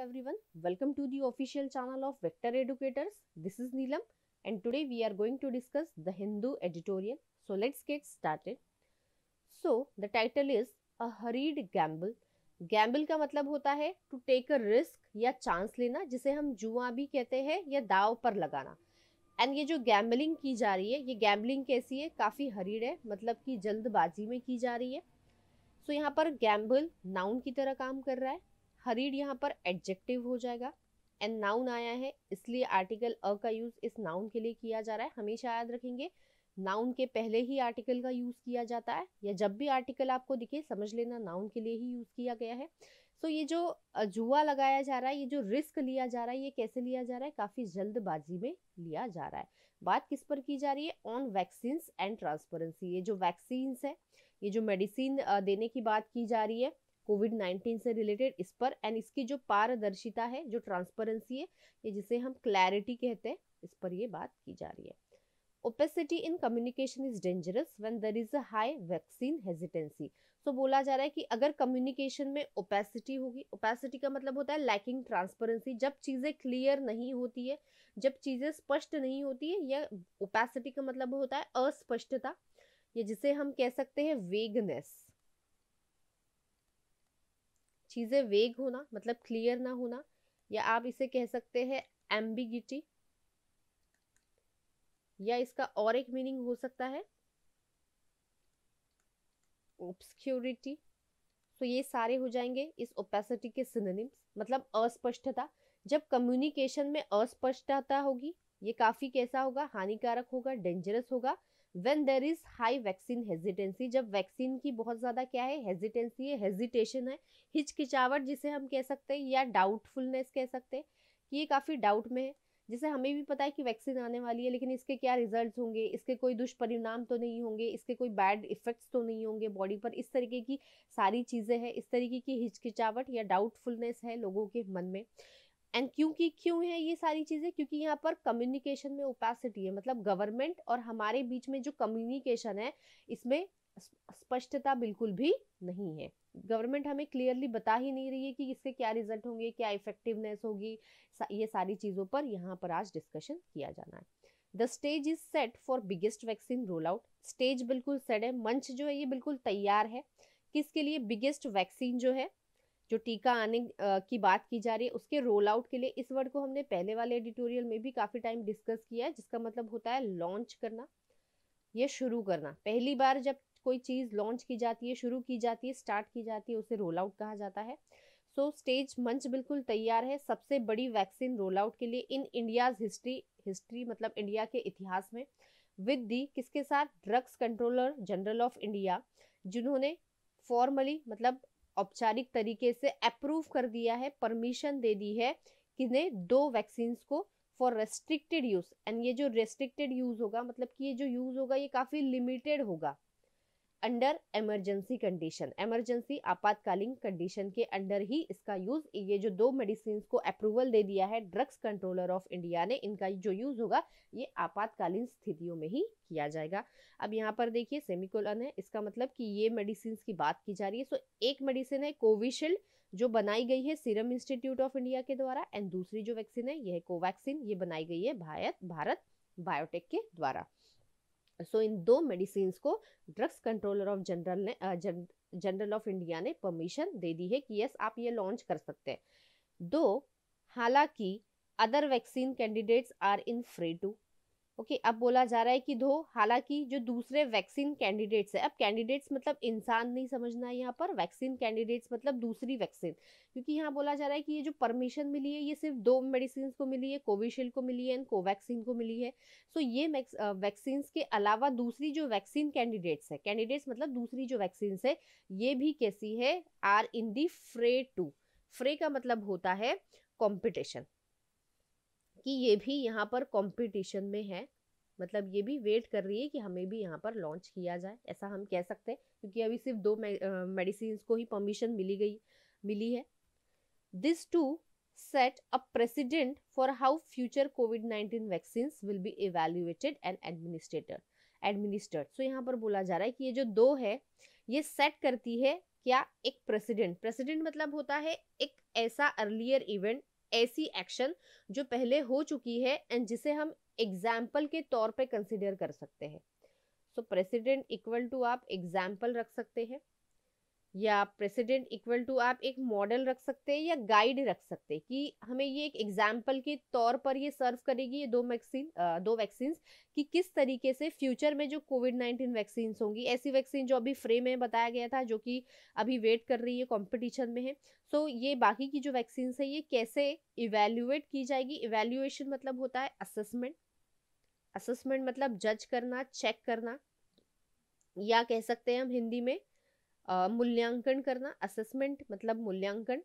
Everyone welcome to the official channel of vector educators this is Neelam and today we are going to discuss the Hindu editorial so let's get started so the title is a hurried gamble gamble का मतलब होता है to take a risk या chance लेना जिसे हम जुआ भी कहते हैं या दाव पर लगाना एंड ये जो गैम्बलिंग की जा रही है ये गैम्बलिंग कैसी है काफ़ी हरीड है मतलब कि जल्दबाजी में की जा रही है सो so, यहाँ पर गैम्बल नाउन की तरह काम कर रहा है हरीड यहाँ पर एडजेक्टिव हो जाएगा एंड नाउन आया है इसलिए आर्टिकल अ का यूज इस नाउन के लिए किया जा रहा है हमेशा याद रखेंगे नाउन के पहले ही आर्टिकल का यूज किया जाता है या जब भी आर्टिकल आपको दिखे समझ लेना नाउन के लिए ही यूज किया गया है सो so, ये जो जुआ लगाया जा रहा है ये जो रिस्क लिया जा रहा है ये कैसे लिया जा रहा है काफी जल्दबाजी में लिया जा रहा है बात किस पर की जा रही है ऑन वैक्सीन एंड ट्रांसपेरेंसी ये जो वैक्सीन है ये जो मेडिसिन देने की बात की जा रही है कोविड 19 से रिलेटेड इस पर एंड इसकी जो पारदर्शिता है जो ट्रांसपेरेंसी है ये जिसे हम क्लैरिटी कहते हैं इस पर ये बात की जा रही है opacity in communication is dangerous when there is a high vaccine hesitancy so बोला जा रहा है कि अगर कम्युनिकेशन में ओपेसिटी होगी ओपेसिटी का मतलब होता है लैकिंग ट्रांसपेरेंसी जब चीज़ें क्लियर नहीं होती है जब चीज़ें स्पष्ट नहीं होती है या ओपेसिटी का मतलब होता है अस्पष्टता या जिसे हम कह सकते हैं वेगनेस चीज़ें वेग होना मतलब क्लियर ना होना या आप इसे कह सकते हैं एम्बिगिटी या इसका और एक मीनिंग हो सकता है ओब्सक्योरिटी तो ये सारे हो जाएंगे इस ओपेसिटी के सिनोनिम्स मतलब अस्पष्टता जब कम्युनिकेशन में अस्पष्टता होगी ये काफ़ी कैसा होगा हानिकारक होगा डेंजरस होगा when there is high vaccine hesitancy जब वैक्सीन की बहुत ज़्यादा क्या है हेजिटेंसी है हेजिटेशन है हिचकिचावट जिसे हम कह सकते हैं या डाउटफुलनेस कह सकते हैं कि ये काफ़ी डाउट में है जिसे हमें भी पता है कि वैक्सीन आने वाली है लेकिन इसके क्या रिजल्ट्स होंगे इसके कोई दुष्परिणाम तो नहीं होंगे इसके कोई बैड इफेक्ट्स तो नहीं होंगे बॉडी पर इस तरीके की सारी चीज़ें हैं इस तरीके की हिचकिचावट या डाउटफुलनेस है लोगों के मन में एंड क्योंकि क्यों है ये सारी चीज़ें क्योंकि यहाँ पर कम्युनिकेशन में ओपेसिटी है मतलब गवर्नमेंट और हमारे बीच में जो कम्युनिकेशन है इसमें स्पष्टता बिल्कुल भी नहीं है गवर्नमेंट हमें क्लियरली बता ही नहीं रही है कि इसके क्या रिजल्ट होंगे क्या इफेक्टिवनेस होगी ये सारी चीज़ों पर यहाँ पर आज डिस्कशन किया जाना है the stage is set for biggest vaccine roll out stage बिल्कुल सेट है मंच जो है ये बिल्कुल तैयार है किसके लिए बिगेस्ट वैक्सीन जो है जो टीका आने की बात की जा रही है उसके रोल आउट के लिए इस वर्ड को हमने पहले वाले एडिटोरियल में भी काफ़ी टाइम डिस्कस किया है जिसका मतलब होता है लॉन्च करना ये शुरू करना पहली बार जब कोई चीज़ लॉन्च की जाती है शुरू की जाती है स्टार्ट की जाती है उसे रोल आउट कहा जाता है सो so, स्टेज मंच बिल्कुल तैयार है सबसे बड़ी वैक्सीन रोल आउट के लिए इन इंडियाज हिस्ट्री हिस्ट्री मतलब इंडिया के इतिहास में विद दी किसके साथ drugs controller general of India जिन्होंने फॉर्मली मतलब औपचारिक तरीके से अप्रूव कर दिया है परमिशन दे दी है कि दो वैक्सीन को फॉर रेस्ट्रिक्टेड यूज एंड ये जो रेस्ट्रिक्टेड यूज होगा मतलब कि ये जो यूज होगा ये काफी लिमिटेड होगा अंडर एमरजेंसी कंडीशन एमरजेंसी आपातकालीन कंडीशन के अंडर ही इसका यूज ये जो दो मेडिसिन को अप्रूवल दे दिया है ड्रग्स कंट्रोलर ऑफ इंडिया ने इनका जो यूज होगा ये आपातकालीन स्थितियों में ही किया जाएगा अब यहाँ पर देखिए सेमिकोलन है इसका मतलब कि ये मेडिसिन की बात की जा रही है सो एक मेडिसिन है कोविशील्ड जो बनाई गई है सीरम इंस्टीट्यूट ऑफ इंडिया के द्वारा एंड दूसरी जो वैक्सीन है यह है कोवैक्सीन ये बनाई गई है भारत भारत बायोटेक के द्वारा सो इन दो मेडिसिन को ड्रग्स कंट्रोलर ऑफ जनरल ने जनरल ऑफ इंडिया ने परमिशन दे दी है कि यस आप ये लॉन्च कर सकते हैं दो हालांकि other vaccine candidates are in free to okay अब बोला जा रहा है कि दो हालांकि जो दूसरे वैक्सीन कैंडिडेट्स है अब कैंडिडेट्स मतलब इंसान नहीं समझना है यहाँ पर वैक्सीन कैंडिडेट्स मतलब दूसरी वैक्सीन क्योंकि यहाँ बोला जा रहा है कि ये जो परमिशन मिली है ये सिर्फ दो मेडिसिन को मिली है कोविशील्ड को मिली है एंड कोवैक्सीन को मिली है सो ये वैक्सीन के अलावा दूसरी जो वैक्सीन कैंडिडेट्स है कैंडिडेट्स मतलब दूसरी जो वैक्सीन है ये भी कैसी है आर इन दी फ्रे टू फ्रे का मतलब होता है कॉम्पिटिशन कि ये भी यहाँ पर कंपटीशन में है मतलब ये भी वेट कर रही है कि हमें भी यहाँ पर लॉन्च किया जाए ऐसा हम कह सकते हैं क्योंकि अभी सिर्फ दो मेडिसिन को ही परमिशन मिली गई मिली है this to set a precedent for how future Covid nineteen vaccine will be evaluated and administrator administered so यहाँ पर बोला जा रहा है कि ये जो दो है ये सेट करती है क्या एक प्रेसिडेंट प्रेसिडेंट मतलब होता है एक ऐसा अर्लियर इवेंट ऐसी एक्शन जो पहले हो चुकी है एंड जिसे हम एग्जाम्पल के तौर पे कंसिडर कर सकते हैं सो प्रेसिडेंट इक्वल टू आप एग्जाम्पल रख सकते हैं या प्रेसिडेंट इक्वल टू आप एक मॉडल रख सकते हैं या गाइड रख सकते हैं कि हमें ये एक एग्जाम्पल के तौर पर ये सर्व करेगी ये दो वैक्सीन दो वैक्सीन कि किस तरीके से फ्यूचर में जो कोविड नाइन्टीन वैक्सीन होंगी ऐसी वैक्सीन जो अभी फ्रे में बताया गया था जो कि अभी वेट कर रही है कॉम्पिटिशन में है सो so, ये बाकी की जो वैक्सीन है ये कैसे इवेल्युएट की जाएगी इवेल्युएशन मतलब होता है असेसमेंट असेसमेंट मतलब जज करना चेक करना या कह सकते हैं हम हिंदी में मूल्यांकन करना असेसमेंट मतलब मूल्यांकन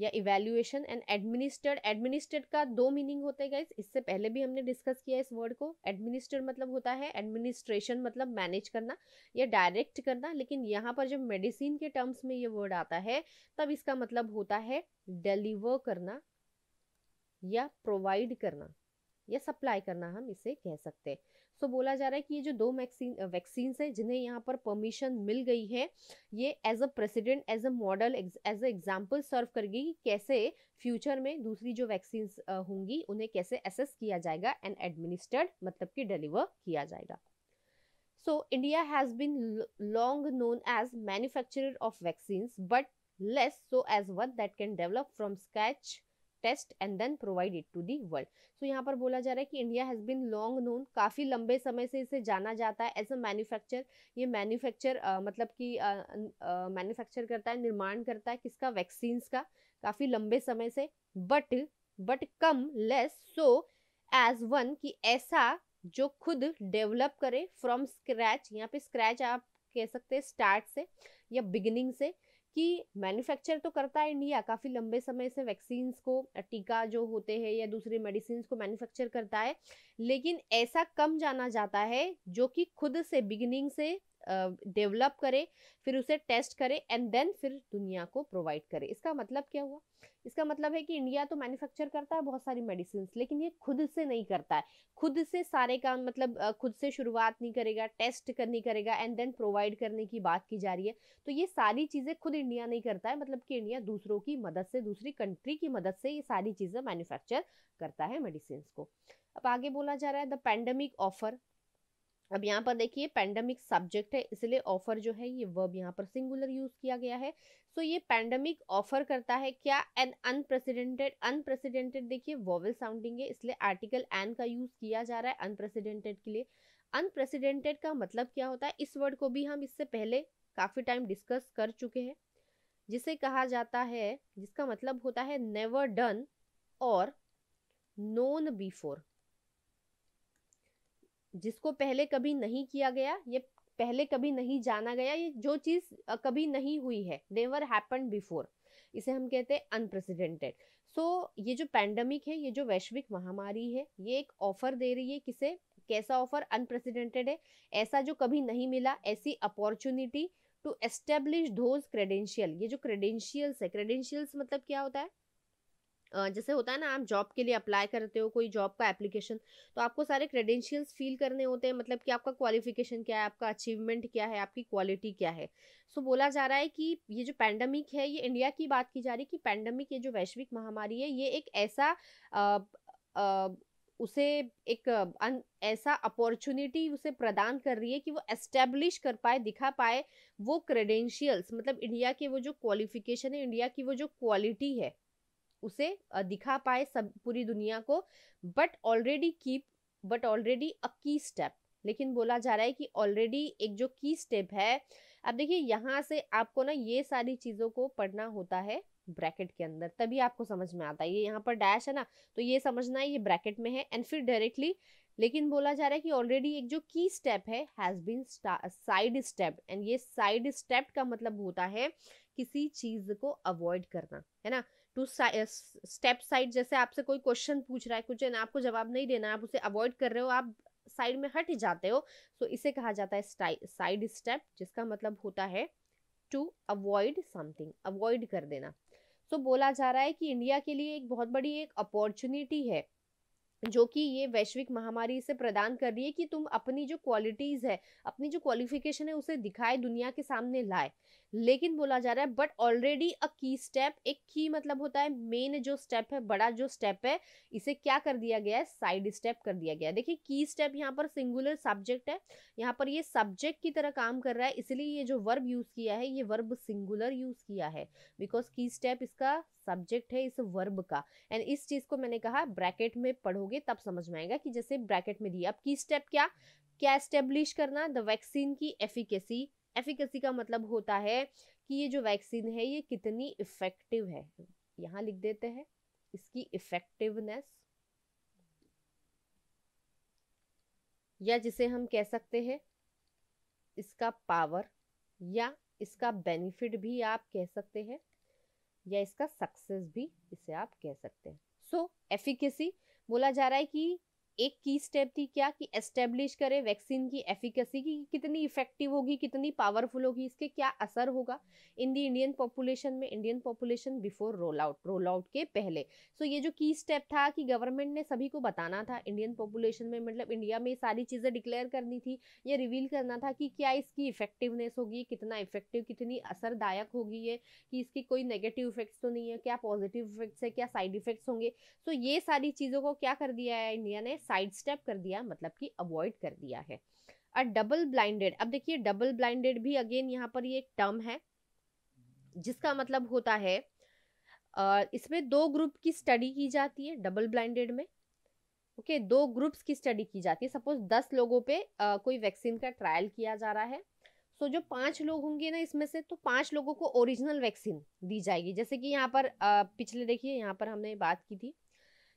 या इवेल्युएशन एंड एडमिनिस्टर्ड एडमिनिस्टर्ड का दो मीनिंग होते हैं गाइज इससे पहले भी हमने डिस्कस किया इस वर्ड को एडमिनिस्टर मतलब होता है एडमिनिस्ट्रेशन मतलब मैनेज करना या डायरेक्ट करना लेकिन यहाँ पर जब मेडिसिन के टर्म्स में ये वर्ड आता है तब इसका मतलब होता है डिलीवर करना या प्रोवाइड करना या सप्लाई करना हम इसे कह सकते हैं सो बोला जा रहा है कि ये जो दो वैक्सीन वैक्सीन है जिन्हें यहाँ पर परमिशन मिल गई है ये as a precedent as a model as a example serve करेगी कि कैसे फ्यूचर में दूसरी जो वैक्सीन होंगी उन्हें कैसे एसेस किया जाएगा एंड एडमिनिस्टर्ड मतलब कि डिलीवर किया जाएगा so India has been long known as manufacturer of vaccine but less so as one that can develop from scratch test and then provide it to the world so यहाँ पर बोला जा रहा है कि India has been long known काफ़ी लंबे समय से इसे जाना जाता है एज अ मैन्युफैक्चर ये मैन्युफैक्चर मतलब कि मैन्युफैक्चर करता है निर्माण करता है किसका वैक्सीन्स का काफ़ी लंबे समय से बट बट कम लेस सो एज वन कि ऐसा जो खुद डेवलप करे फ्रॉम स्क्रैच यहाँ पे स्क्रैच आप कह सकते हैं स्टार्ट से या बिगिनिंग से कि मैन्युफैक्चर तो करता है इंडिया काफ़ी लंबे समय से वैक्सीन को टीका जो होते हैं या दूसरे मेडिसिन को मैन्युफैक्चर करता है लेकिन ऐसा कम जाना जाता है जो कि खुद से बिगिनिंग से डेवलप करे फिर उसे टेस्ट करे एंड देन फिर दुनिया को प्रोवाइड करे इसका मतलब क्या हुआ इसका मतलब है कि इंडिया तो मैन्युफैक्चर करता है बहुत सारी मेडिसिन लेकिन ये खुद से नहीं करता है खुद से सारे काम मतलब खुद से शुरुआत नहीं करेगा टेस्ट करनी करेगा एंड देन प्रोवाइड करने की बात की जा रही है तो ये सारी चीज़ें खुद इंडिया नहीं करता है मतलब कि इंडिया दूसरों की मदद से दूसरी कंट्री की मदद से ये सारी चीज़ें मैन्युफैक्चर करता है मेडिसिन को अब आगे बोला जा रहा है द पैंडमिक ऑफर अब यहाँ पर देखिए पैंडमिक सब्जेक्ट है इसलिए ऑफर जो है ये वर्ब यहाँ पर सिंगुलर यूज किया गया है सो ये पैंडमिक ऑफर करता है क्या एन अनप्रेसिडेंटेड अनप्रेसिडेंटेड देखिए वोवेल साउंडिंग है इसलिए आर्टिकल एन का यूज किया जा रहा है अनप्रेसिडेंटेड के लिए अनप्रेसिडेंटेड का मतलब क्या होता है इस वर्ड को भी हम इससे पहले काफी टाइम डिस्कस कर चुके हैं जिसे कहा जाता है जिसका मतलब होता है नेवर डन और नोन बिफोर जिसको पहले कभी नहीं किया गया ये पहले कभी नहीं जाना गया ये जो चीज कभी नहीं हुई है नेवर हैपन बिफोर इसे हम कहते हैं अनप्रेसिडेंटेड सो ये जो पैंडमिक है ये जो वैश्विक महामारी है ये एक ऑफर दे रही है किसे कैसा ऑफर अनप्रेसिडेंटेड है ऐसा जो कभी नहीं मिला ऐसी opportunity to establish those credential ये जो क्रेडेंशियल्स है क्रेडेंशियल्स मतलब क्या होता है जैसे होता है ना आप जॉब के लिए अप्लाई करते हो कोई जॉब का एप्लीकेशन तो आपको सारे क्रेडेंशियल्स फील करने होते हैं मतलब कि आपका क्वालिफिकेशन क्या है आपका अचीवमेंट क्या है आपकी क्वालिटी क्या है सो बोला जा रहा है कि ये जो पैंडमिक है ये इंडिया की बात की जा रही है कि पैंडमिक ये जो वैश्विक महामारी है ये एक ऐसा आ, आ, उसे एक अन, ऐसा अपॉर्चुनिटी उसे प्रदान कर रही है कि वो एस्टेब्लिश कर पाए दिखा पाए वो क्रेडेंशियल्स मतलब इंडिया के वो जो क्वालिफिकेशन है इंडिया की वो जो क्वालिटी है उसे दिखा पाए सब पूरी दुनिया को but already keep but already a key step लेकिन बोला जा रहा है कि ऑलरेडी एक जो की स्टेप है अब देखिए यहाँ से आपको ना ये सारी चीज़ों को पढ़ना होता है ब्रैकेट के अंदर तभी आपको समझ में आता है ये यहाँ पर डैश है ना तो ये समझना है ये ब्रैकेट में है एंड फिर डायरेक्टली लेकिन बोला जा रहा है कि ऑलरेडी एक जो की स्टेप है has been side step and ये साइड स्टेप का मतलब होता है किसी चीज़ को अवॉइड करना है ना टू स्टेप साइड जैसे आपसे कोई क्वेश्चन पूछ रहा है क्वेश्चन आपको जवाब नहीं देना आप उसे अवॉइड कर रहे हो आप साइड में हट जाते हो सो so इसे कहा जाता है साइड स्टेप जिसका मतलब होता है टू अवॉइड समथिंग अवॉइड कर देना सो so बोला जा रहा है कि इंडिया के लिए एक बहुत बड़ी एक अपॉर्चुनिटी है जो कि ये वैश्विक महामारी इसे प्रदान कर रही है कि तुम अपनी जो क्वालिटीज है अपनी जो क्वालिफिकेशन है उसे दिखाए दुनिया के सामने लाए लेकिन बोला जा रहा है but already a key step एक की मतलब होता है मेन जो स्टेप है बड़ा जो स्टेप है इसे क्या कर दिया गया है साइड स्टेप कर दिया गया है देखिए की स्टेप यहाँ पर सिंगुलर सब्जेक्ट है यहाँ पर ये सब्जेक्ट की तरह काम कर रहा है इसलिए ये जो वर्ब यूज किया है ये वर्ब सिंगुलर यूज किया है बिकॉज की स्टेप इसका सब्जेक्ट है इस वर्ब का एंड इस चीज को मैंने कहा ब्रैकेट में पढ़ो पढ़ोगे तब समझ में आएगा कि जैसे ब्रैकेट में दिया अब की स्टेप क्या क्या एस्टेब्लिश करना द वैक्सीन की एफिकेसी एफिकेसी का मतलब होता है कि ये जो वैक्सीन है ये कितनी इफेक्टिव है यहाँ लिख देते हैं इसकी इफेक्टिवनेस या जिसे हम कह सकते हैं इसका पावर या इसका बेनिफिट भी आप कह सकते हैं या इसका सक्सेस भी इसे आप कह सकते हैं सो एफिकेसी बोला जा रहा है कि एक की स्टेप थी क्या कि एस्टेब्लिश करें वैक्सीन की एफिकेसी की कितनी इफेक्टिव होगी कितनी पावरफुल होगी इसके क्या असर होगा इन दी इंडियन पॉपुलेशन में Indian population before roll out roll out के पहले सो so, ये जो की स्टेप था कि गवर्नमेंट ने सभी को बताना था इंडियन पॉपुलेशन में मतलब इंडिया में सारी चीज़ें डिक्लेयर करनी थी ये रिवील करना था कि क्या इसकी इफेक्टिवनेस होगी कितना इफेक्टिव कितनी असरदायक होगी ये कि इसकी कोई नेगेटिव इफेक्ट्स तो नहीं है क्या पॉजिटिव इफेक्ट्स है क्या साइड इफेक्ट्स होंगे सो so, ये सारी चीज़ों को क्या कर दिया है इंडिया ने साइड स्टेप कर दिया मतलब कि अवॉइड कर दिया है अ डबल ब्लाइंडेड अब देखिए डबल ब्लाइंडेड भी अगेन यहाँ पर ये एक टर्म है जिसका मतलब होता है इसमें दो ग्रुप की स्टडी की जाती है डबल ब्लाइंडेड में ओके okay, दो ग्रुप्स की स्टडी की जाती है सपोज दस लोगों पे आ, कोई वैक्सीन का ट्रायल किया जा रहा है सो so, जो पांच लोग होंगे ना इसमें से तो पांच लोगों को ओरिजिनल वैक्सीन दी जाएगी जैसे कि यहाँ पर आ, पिछले देखिए यहाँ पर हमने बात की थी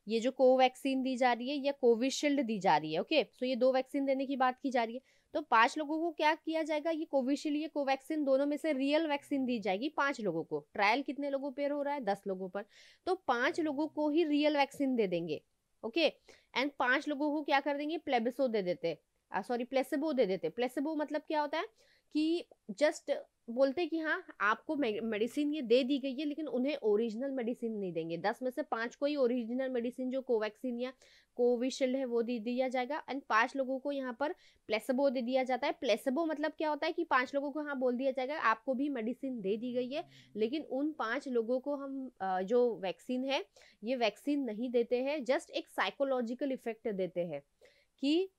ये जो कोवैक्सीन दी जा रही है या कोविशील्ड दी जा रही है ओके सो ये दो वैक्सीन देने की बात की जा रही है तो पांच लोगों को क्या किया जाएगा ये कोविशील्ड या कोवैक्सीन दोनों में से रियल वैक्सीन दी जाएगी पांच लोगों को ट्रायल कितने लोगों पर हो रहा है दस लोगों पर तो पांच लोगों को ही रियल वैक्सीन दे देंगे ओके एंड पांच लोगों को क्या कर देंगे प्लेबिसो दे देते सॉरी uh, प्लेसेबो दे देते प्लेसेबो मतलब क्या होता है कि जस्ट बोलते कि हाँ आपको मेडिसिन ये दे दी गई है लेकिन उन्हें ओरिजिनल मेडिसिन नहीं देंगे दस में से पाँच को ही ओरिजिनल मेडिसिन जो कोवैक्सीन या कोविशील्ड है वो दे दिया जाएगा एंड पाँच लोगों को यहाँ पर प्लेसबो दे दिया जाता है प्लेसबो मतलब क्या होता है कि पाँच लोगों को यहाँ बोल दिया जाएगा आपको भी मेडिसिन दे दी गई है लेकिन उन पाँच लोगों को हम जो वैक्सीन है ये वैक्सीन नहीं देते हैं जस्ट एक साइकोलॉजिकल इफेक्ट देते हैं कि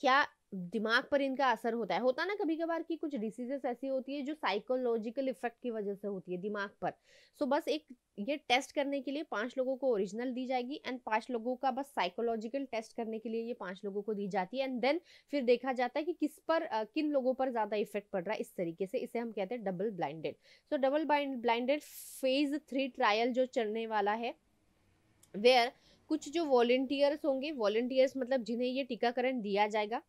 क्या दिमाग पर इनका असर होता है होता ना कभी कभार की कुछ डिसीजेस ऐसी होती है जो साइकोलॉजिकल इफेक्ट की वजह से होती है दिमाग पर सो so, बस एक ये टेस्ट करने के लिए पांच लोगों को ओरिजिनल दी जाएगी एंड पांच लोगों का बस साइकोलॉजिकल टेस्ट करने के लिए ये पांच लोगों को दी जाती है एंड देन फिर देखा जाता है कि किस पर आ, किन लोगों पर ज़्यादा इफेक्ट पड़ रहा है इस तरीके से इसे हम कहते हैं double blinded so double blinded phase three trial जो चलने वाला है वेयर कुछ जो वॉल्टियर्स होंगे वॉल्टियर्स मतलब जिन्हें ये टीकाकरण दिया जाएगा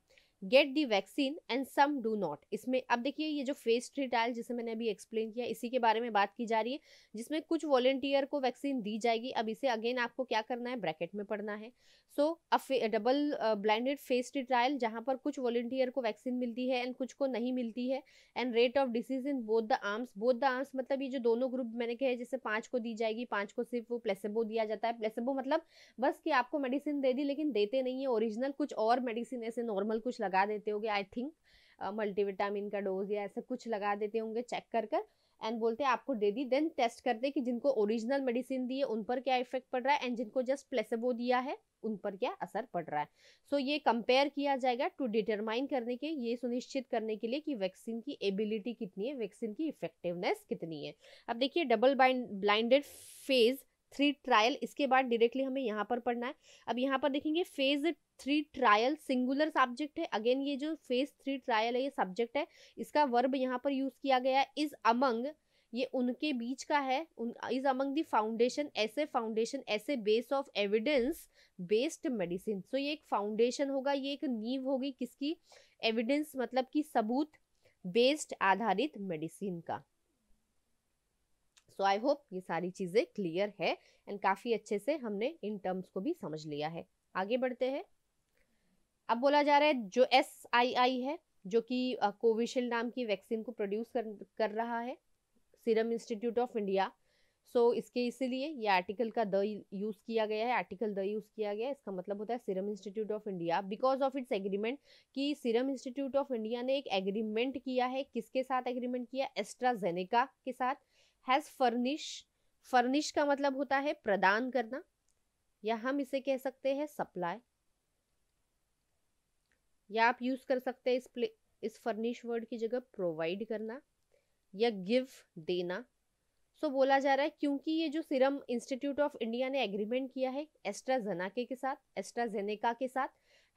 get the vaccine and some do not इसमें अब देखिए ये जो फेज थ्री ट्रायल जिसे मैंने अभी एक्सप्लेन किया इसी के बारे में बात की जा रही है जिसमें कुछ वॉलेंटियर को वैक्सीन दी जाएगी अब इसे अगेन आपको क्या करना है ब्रैकेट में पढ़ना है so a double blinded phase three trial जहाँ पर कुछ वॉलेंटियर को वैक्सीन मिलती है एंड कुछ को नहीं मिलती है and rate of disease in both the arms both the arms मतलब ये जो दोनों ग्रुप मैंने कहे जैसे पाँच को दी जाएगी पाँच को सिर्फ वो प्लेसेबो दिया जाता है प्लेसेबो मतलब बस कि आपको मेडिसिन दे दी लेकिन देते नहीं है ओरिजिनल कुछ और मेडिसिन ऐसे नॉर्मल कुछ लगा देते होंगे आई थिंक मल्टीविटामिन का डोज या ऐसा कुछ लगा देते होंगे चेक कर कर एंड बोलते हैं आपको दे दी देन टेस्ट करते कि जिनको ओरिजिनल मेडिसिन दी है उन पर क्या इफेक्ट पड़ रहा है एंड जिनको जस्ट प्लेसेबो दिया है उन पर क्या असर पड़ रहा है सो so, ये कंपेयर किया जाएगा टू डिटरमाइन करने के ये सुनिश्चित करने के लिए कि वैक्सीन की एबिलिटी कितनी है वैक्सीन की इफेक्टिवनेस कितनी है अब देखिए double blinded phase three trial इसके बाद डायरेक्टली हमें यहाँ पर पढ़ना है अब यहाँ पर देखेंगे phase three trial singular subject है अगेन ये जो फेज थ्री ट्रायल है ये सब्जेक्ट है इसका वर्ब यहाँ पर यूज किया गया है इज अमंग ये उनके बीच का है इज अमंग द फाउंडेशन ऐसे फाउंडेशन ऐसे base of evidence based medicine so ये एक फाउंडेशन होगा ये एक नींव होगी किसकी एविडेंस मतलब कि सबूत बेस्ड आधारित मेडिसिन का सो आई होप ये सारी चीज़ें क्लियर है एंड काफ़ी अच्छे से हमने इन टर्म्स को भी समझ लिया है आगे बढ़ते हैं अब बोला जा रहा है जो एस आई आई है जो कि कोविशील्ड नाम की वैक्सीन को प्रोड्यूस कर कर रहा है Serum Institute of India so इसके इसीलिए ये आर्टिकल का द यूज़ किया गया है आर्टिकल द यूज़ किया गया है इसका मतलब होता है Serum Institute of India because of its agreement कि सीरम इंस्टीट्यूट ऑफ इंडिया ने एक एग्रीमेंट किया है किसके साथ एग्रीमेंट किया एस्ट्राजेनेका के साथ हैज फर्निश फर्निश का मतलब होता है प्रदान करना या हम इसे कह सकते हैं सप्लाई या आप यूज कर सकते हैं इस प्ले इस फर्निश वर्ड की जगह प्रोवाइड करना या गिव देना सो so, बोला जा रहा है क्योंकि ये जो सिरम इंस्टीट्यूट ऑफ इंडिया ने एग्रीमेंट किया है एस्ट्राजेनाके के साथ एस्ट्राजेनेका के साथ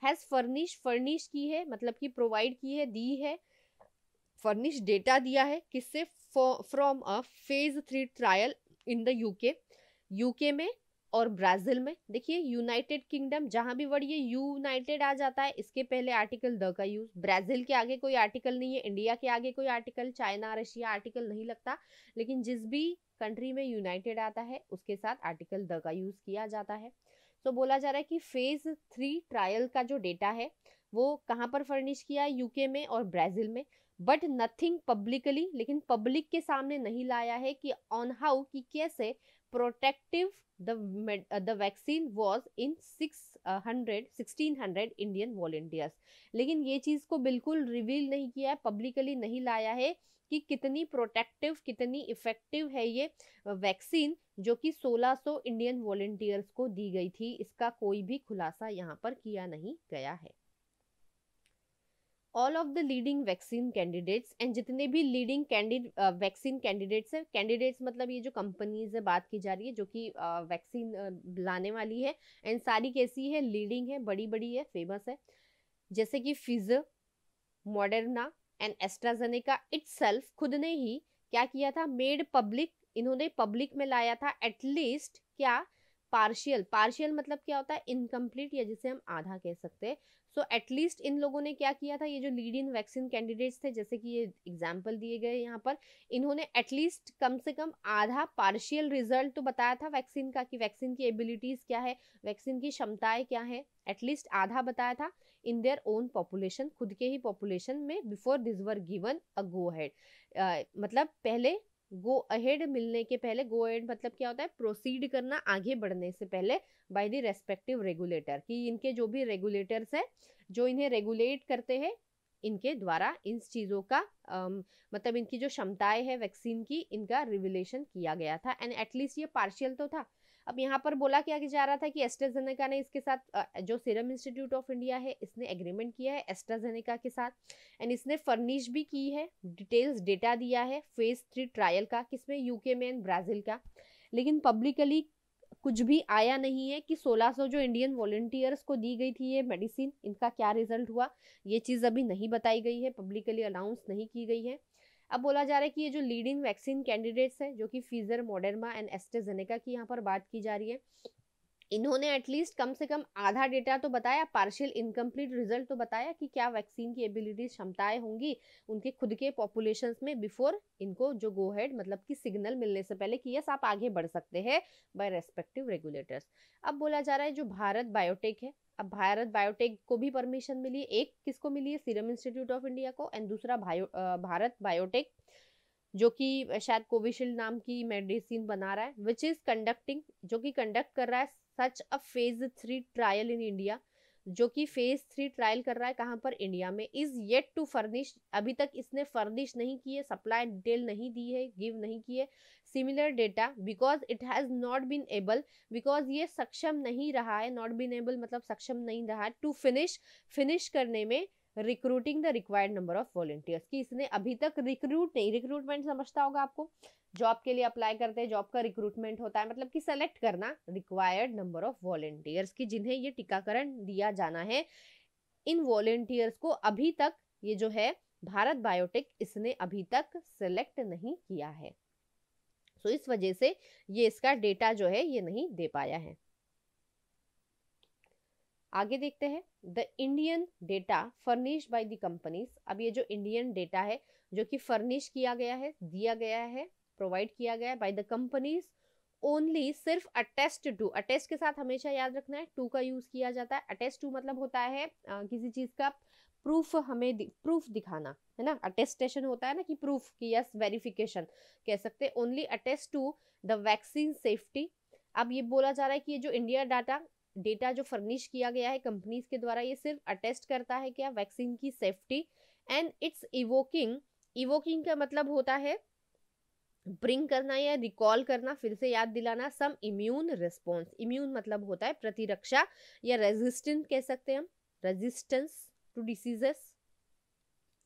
हैज़ फर्निश फर्निश की है मतलब कि प्रोवाइड की है दी है फर्निश डेटा दिया है किससे from a phase three trial in the UK UK में और ब्राजील में देखिए यूनाइटेड किंगडम जहाँ भी वर्ड ये यूनाइटेड आ जाता है इसके पहले आर्टिकल द का यूज ब्राजील के आगे कोई आर्टिकल नहीं है इंडिया के आगे कोई आर्टिकल चाइना रशिया आर्टिकल नहीं लगता लेकिन जिस भी कंट्री में यूनाइटेड आता है उसके साथ आर्टिकल द का यूज किया जाता है तो बोला जा रहा है कि फेज थ्री ट्रायल का जो डेटा है वो कहाँ पर फर्निश किया है यूके में और ब्राजील में बट नथिंग पब्लिकली लेकिन पब्लिक के सामने नहीं लाया है कि ऑन हाउ कि कैसे protective the vaccine was in six hundred sixteen hundred Indian volunteers लेकिन ये चीज़ को बिल्कुल रिवील नहीं किया है पब्लिकली नहीं लाया है कि कितनी प्रोटेक्टिव कितनी इफेक्टिव है ये वैक्सीन uh, जो कि 1600 इंडियन वॉल्टियर्स को दी गई थी इसका कोई भी खुलासा यहाँ पर किया नहीं गया है all of the leading vaccine candidates and जितने भी लीडिंग वैक्सीन कैंडिडेट्स हैं कैंडिडेट्स मतलब ये जो कंपनीज है बात की जा रही है जो कि वैक्सीन लाने वाली है एंड सारी कैसी है लीडिंग है बड़ी बड़ी है फेमस है जैसे कि फिज मॉडर्ना एंड एस्ट्राजेनेका इट खुद ने ही क्या किया था मेड पब्लिक इन्होंने पब्लिक में लाया था एटलीस्ट क्या पार्शियल पार्शियल मतलब क्या होता है इनकम्प्लीट या जिसे हम आधा कह सकते हैं सो एटलीस्ट इन लोगों ने क्या किया था ये जो लीड इन वैक्सीन कैंडिडेट्स थे जैसे कि ये एग्जाम्पल दिए गए यहाँ पर इन्होंने एटलीस्ट कम से कम आधा पार्शियल रिजल्ट तो बताया था वैक्सीन का कि वैक्सीन की एबिलिटीज़ क्या है वैक्सीन की क्षमताएं क्या है एटलीस्ट आधा बताया था इन देयर ओन पॉपुलेशन खुद के ही पॉपुलेशन में before this were given a go ahead मतलब पहले गो अहेड मिलने के पहले गो अहेड मतलब क्या होता है प्रोसीड करना आगे बढ़ने से पहले बाय द रेस्पेक्टिव रेगुलेटर कि इनके जो भी रेगुलेटर्स हैं जो इन्हें रेगुलेट करते हैं इनके द्वारा इन चीज़ों का अम, मतलब इनकी जो क्षमताएं है वैक्सीन की इनका रिविलेशन किया गया था एंड एटलीस्ट ये पार्शियल तो था अब यहाँ पर बोला क्या जा रहा था कि एस्ट्राजेनेका ने इसके साथ जो सीरम इंस्टीट्यूट ऑफ इंडिया है इसने एग्रीमेंट किया है एस्ट्राजेनेका के साथ एंड इसने फर्निश भी की है डिटेल्स डेटा दिया है फेज थ्री ट्रायल का किसमें यूके में एंड ब्राज़ील का लेकिन पब्लिकली कुछ भी आया नहीं है कि 1600 जो इंडियन वॉल्टियर्स को दी गई थी ये मेडिसिन इनका क्या रिजल्ट हुआ ये चीज़ अभी नहीं बताई गई है पब्लिकली अनाउंस नहीं की गई है अब बोला जा रहा है कि ये जो लीडिंग वैक्सीन कैंडिडेट्स हैं जो कि फीजर मॉडर्मा एंड एस्टेजेनेका की यहाँ पर बात की जा रही है इन्होंने एटलीस्ट कम से कम आधा डेटा तो बताया पार्शियल इनकम्प्लीट रिजल्ट तो बताया कि क्या वैक्सीन की एबिलिटी क्षमताएं होंगी उनके खुद के पॉपुलेशन में बिफोर इनको जो गो हेड मतलब कि सिग्नल मिलने से पहले कि यस आप आगे बढ़ सकते हैं बाय रेस्पेक्टिव रेगुलेटर्स अब बोला जा रहा है जो भारत बायोटेक है अब भारत बायोटेक को भी परमिशन मिली एक किसको मिली है सीरम इंस्टीट्यूट ऑफ इंडिया को एंड दूसरा भायो, भारत बायोटेक जो कि शायद कोविशील्ड नाम की मेडिसिन बना रहा है विच इज कंडक्टिंग जो कि कंडक्ट कर रहा है such a phase three trial in India जो कि फेज थ्री ट्रायल कर रहा है कहाँ पर इंडिया में इज येट टू फर्निश अभी तक इसने फर्निश नहीं की है सप्लाई डिटेल नहीं दी है गिव नहीं की है similar data because it has not been able because ये सक्षम नहीं रहा है नॉट बीन एबल मतलब सक्षम नहीं रहा है टू फिनिश फिनिश करने में recruiting the required number of volunteers कि इसने अभी तक रिक्रूट नहीं रिक्रूटमेंट समझता होगा आपको जॉब के लिए अप्लाई करते हैं जॉब का रिक्रूटमेंट होता है मतलब कि सेलेक्ट करना रिक्वायर्ड नंबर ऑफ वॉलेंटियर्स की जिन्हें ये टीकाकरण दिया जाना है इन वॉलेंटियर्स को अभी तक ये जो है भारत बायोटेक इसने अभी तक सेलेक्ट नहीं किया है सो इस वजह से ये इसका डेटा जो है ये नहीं दे पाया है आगे देखते हैं the Indian data furnish by the companies अब ये जो इंडियन डेटा है जो कि फर्निश किया गया है दिया गया है प्रोवाइड किया गया बाय द कंपनीज ओनली सिर्फ अटेस्ट टू अटेस्ट के साथ हमेशा याद रखना है टू का यूज किया जाता है अटेस्ट टू मतलब होता है आ, किसी चीज का प्रूफ हमें दि, प्रूफ दिखाना है ना अटेस्टेशन होता है ना कि प्रूफ कि यस वेरिफिकेशन कह सकते हैं only attest to the vaccine safety अब ये बोला जा रहा है कि ये जो इंडिया डाटा डेटा जो फर्निश किया गया है कंपनीज के द्वारा ये सिर्फ अटेस्ट करता है क्या वैक्सीन की safety and its evoking evoking का मतलब होता है ब्रिंग करना या रिकॉल करना फिर से याद दिलाना सम इम्यून रिस्पॉन्स इम्यून मतलब होता है प्रतिरक्षा या रेजिस्टेंस कह सकते हैं हम रेजिस्टेंस टू डिसीजेस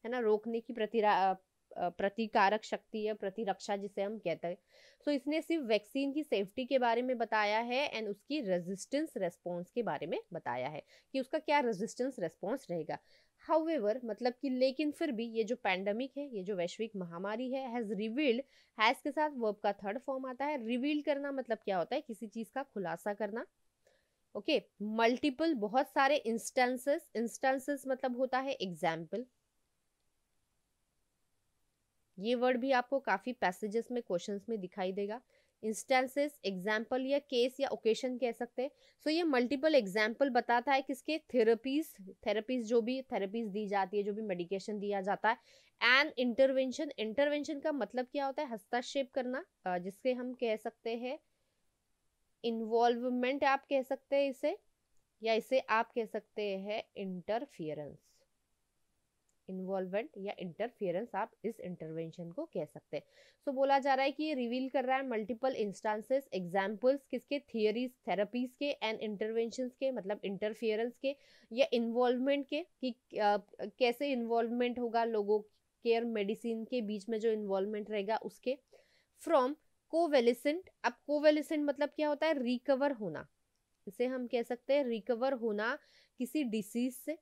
है ना रोकने की प्रतिरा प्रतिकारक शक्ति या प्रतिरक्षा जिसे हम कहते हैं सो तो so, इसने सिर्फ वैक्सीन की सेफ्टी के बारे में बताया है एंड उसकी रेजिस्टेंस रेस्पॉन्स के बारे में बताया है कि उसका क्या रेजिस्टेंस रेस्पॉन्स रहेगा हाउएवर मतलब कि लेकिन फिर भी ये जो पैंडमिक है ये जो वैश्विक महामारी है हैज रिवील्ड हैज के साथ वर्ब का थर्ड फॉर्म आता है रिवील करना मतलब क्या होता है किसी चीज का खुलासा करना ओके okay, मल्टीपल बहुत सारे इंस्टेंसेस इंस्टेंसेस मतलब होता है एग्जाम्पल ये वर्ड भी आपको काफी पैसेजेस में क्वेश्चंस में दिखाई देगा इंस्टेंसेस एग्जाम्पल या केस या ओकेशन कह सकते हैं सो ये मल्टीपल एग्जाम्पल बताता है किसके थेरेपीज थेरेपीज जो भी थेरेपीज दी जाती है जो भी मेडिकेशन दिया जाता है एंड इंटरवेंशन इंटरवेंशन का मतलब क्या होता है हस्तक्षेप करना जिसके हम कह सकते हैं इन्वॉल्वमेंट आप कह सकते हैं इसे या इसे आप कह सकते हैं इंटरफियरेंस इन्वॉल्वमेंट या इंटरफेरेंस आप इस इंटरवेंशन को कह सकते हैं सो so, बोला जा रहा है कि ये रिवील कर रहा है मल्टीपल इंस्टांसेस एग्जांपल्स किसके थियोरीज थेरेपीज के एंड इंटरवेंशन के मतलब इंटरफेरेंस के या इन्वॉल्वमेंट के कि कैसे इन्वॉल्वमेंट होगा लोगों केयर मेडिसिन के बीच में जो इन्वॉल्वमेंट रहेगा उसके फ्रॉम कोवेलिसेंट अब कोवेलिसेंट मतलब क्या होता है रिकवर होना इसे हम कह सकते हैं रिकवर होना किसी डिसीज से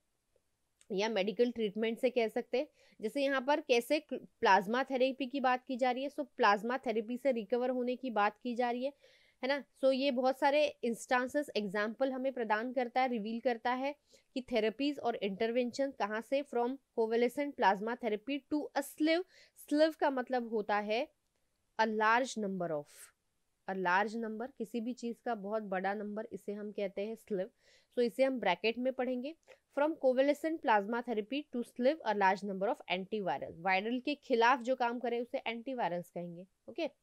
या मेडिकल ट्रीटमेंट से कह सकते हैं जैसे यहाँ पर कैसे प्लाज्मा थेरेपी की बात की जा रही है सो प्लाज्मा थेरेपी से रिकवर होने की बात की जा रही है है ना सो so, ये बहुत सारे इंस्टांसेस एग्जाम्पल हमें प्रदान करता है रिवील करता है कि थेरेपीज और इंटरवेंशन कहाँ से from convalescent plasma therapy to a slew slew का मतलब होता है a large number of a large number किसी भी चीज़ का बहुत बड़ा नंबर इसे हम कहते हैं स्लिव सो so, इसे हम ब्रैकेट में पढ़ेंगे from convalescent plasma therapy to slew a large number of antiviral viral के खिलाफ जो काम करे उसे एंटीवायरल्स कहेंगे ओके okay?